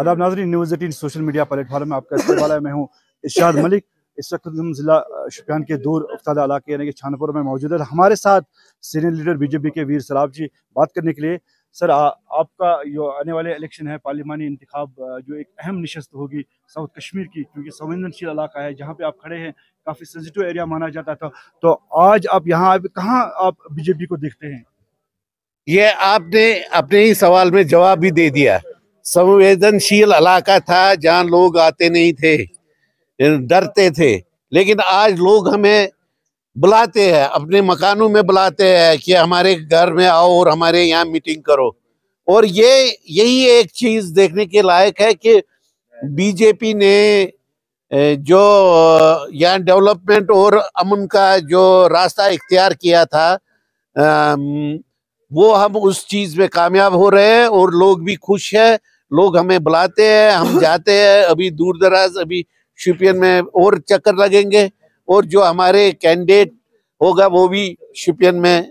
आदाब नाजरी news eighteen social media platform में आपका इस्तेमाल है मैं हूँ इशाद मलिक इस वक्त हम जिला शुपियान के दूर अफ्तादा इलाके यानी कि छानपुर में मौजूद है हमारे साथ सीनियर लीडर बीजेपी के वीर सराब जी बात करने के लिए सर आ, आपका जो आने वाले इलेक्शन है पार्लिमानी इंतखब जो एक अहम नशस्त होगी साउथ कश्मीर की क्योंकि संवेदनशील इलाका है जहाँ पे आप खड़े हैं काफ़ी सेंसिटिव एरिया माना जाता था तो आज आप यहाँ कहाँ आप बीजेपी को देखते हैं ये आपने अपने ही सवाल में जवाब भी दे दिया संवेदनशील इलाका था जहाँ लोग आते नहीं थे डरते थे लेकिन आज लोग हमें बुलाते हैं अपने मकानों में बुलाते हैं कि हमारे घर में आओ और हमारे यहाँ मीटिंग करो और ये यही एक चीज देखने के लायक है कि बीजेपी ने जो यहाँ डेवलपमेंट और अमन का जो रास्ता इख्तियार किया था वो हम उस चीज़ में कामयाब हो रहे हैं और लोग भी खुश हैं लोग हमें बुलाते हैं हम जाते हैं अभी दूर दराज अभी शिपियन में और चक्कर लगेंगे और जो हमारे कैंडिडेट होगा वो भी शिपियन में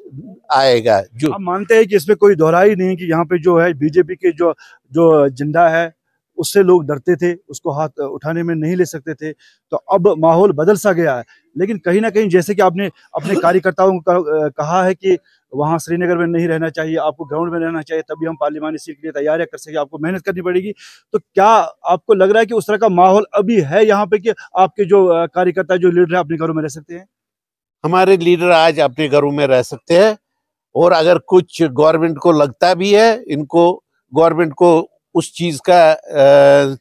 आएगा जो हम मानते हैं कि इसमें कोई दोहराई नहीं कि यहाँ पे जो है बीजेपी के जो जो झंडा है उससे लोग डरते थे उसको हाथ उठाने में नहीं ले सकते थे तो अब माहौल बदल सा गया है लेकिन कहीं ना कहीं जैसे कि आपने अपने कार्यकर्ताओं को कहा है कि वहाँ श्रीनगर में नहीं रहना चाहिए आपको ग्राउंड में रहना चाहिए तभी हम पार्लिमानी सीट के लिए तैयारियां कर सके आपको मेहनत करनी पड़ेगी तो क्या आपको लग रहा है कि उस तरह का माहौल अभी है यहाँ पे कि आपके जो कार्यकर्ता जो लीडर है अपने घरों में रह सकते हैं हमारे लीडर आज अपने घरों में रह सकते हैं और अगर कुछ गवर्नमेंट को लगता भी है इनको गवर्नमेंट को उस चीज़ का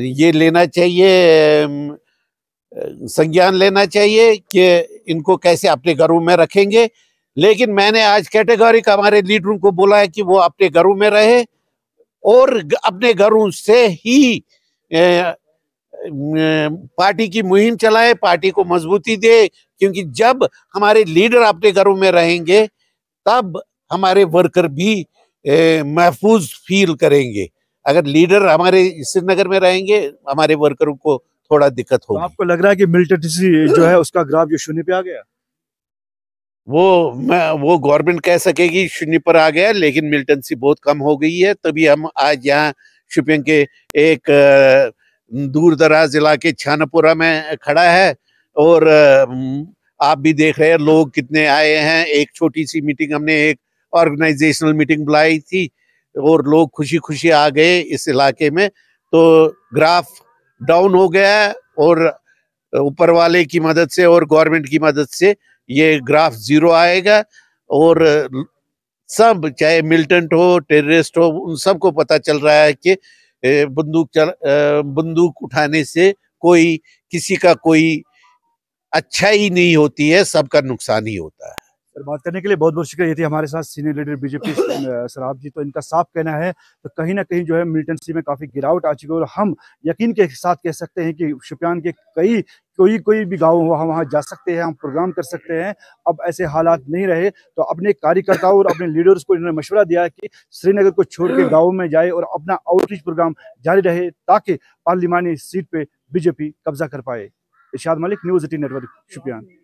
ये लेना चाहिए संज्ञान लेना चाहिए कि इनको कैसे अपने घरों में रखेंगे लेकिन मैंने आज का हमारे लीडरों को बोला है कि वो अपने घरों में रहे और अपने घरों से ही पार्टी की मुहिम चलाए पार्टी को मजबूती दे क्योंकि जब हमारे लीडर अपने घरों में रहेंगे तब हमारे वर्कर भी महफूज फील करेंगे अगर लीडर हमारे श्रीनगर में रहेंगे हमारे वर्करों को थोड़ा दिक्कत तो होगी आपको लग रहा है कि मिलिटेंसी जो है उसका ग्राफ जो शून्य पे आ गया वो मैं वो गवर्नमेंट कह सकेगी शून्य पर आ गया लेकिन मिलिटेंसी बहुत कम हो गई है तभी हम आज यहाँ शुपियन के एक दूर दराज इलाके छानापुरा में खड़ा है और आप भी देख रहे हैं लोग कितने आए हैं एक छोटी सी मीटिंग हमने एक ऑर्गेनाइजेशनल मीटिंग बुलाई थी और लोग खुशी खुशी आ गए इस इलाके में तो ग्राफ डाउन हो गया है और ऊपर वाले की मदद से और गवर्नमेंट की मदद से ये ग्राफ जीरो आएगा और सब चाहे मिलिटेंट हो टेररिस्ट हो उन सबको पता चल रहा है कि बंदूक चल बंदूक उठाने से कोई किसी का कोई अच्छा ही नहीं होती है सबका नुकसान ही होता है पर बात करने के लिए बहुत बहुत शुक्रिया ये थी हमारे साथ सीनियर लीडर बीजेपी सराब जी तो इनका साफ कहना है तो कहीं ना कहीं जो है मिलिटेंसी में काफ़ी गिरावट आ चुकी है और हम यकीन के साथ कह सकते हैं कि शुपियान के कई कोई कोई भी गांव हम वहाँ जा सकते हैं हम प्रोग्राम कर सकते हैं अब ऐसे हालात नहीं रहे तो अपने कार्यकर्ताओं और अपने लीडर्स को इन्होंने मशवरा दिया कि श्रीनगर को छोड़ के गाँव में जाए और अपना आउटरीच प्रोग्राम जारी रहे ताकि पार्लिमानी सीट पर बीजेपी कब्जा कर पाए Irshad Malik news eighteen network शुपियान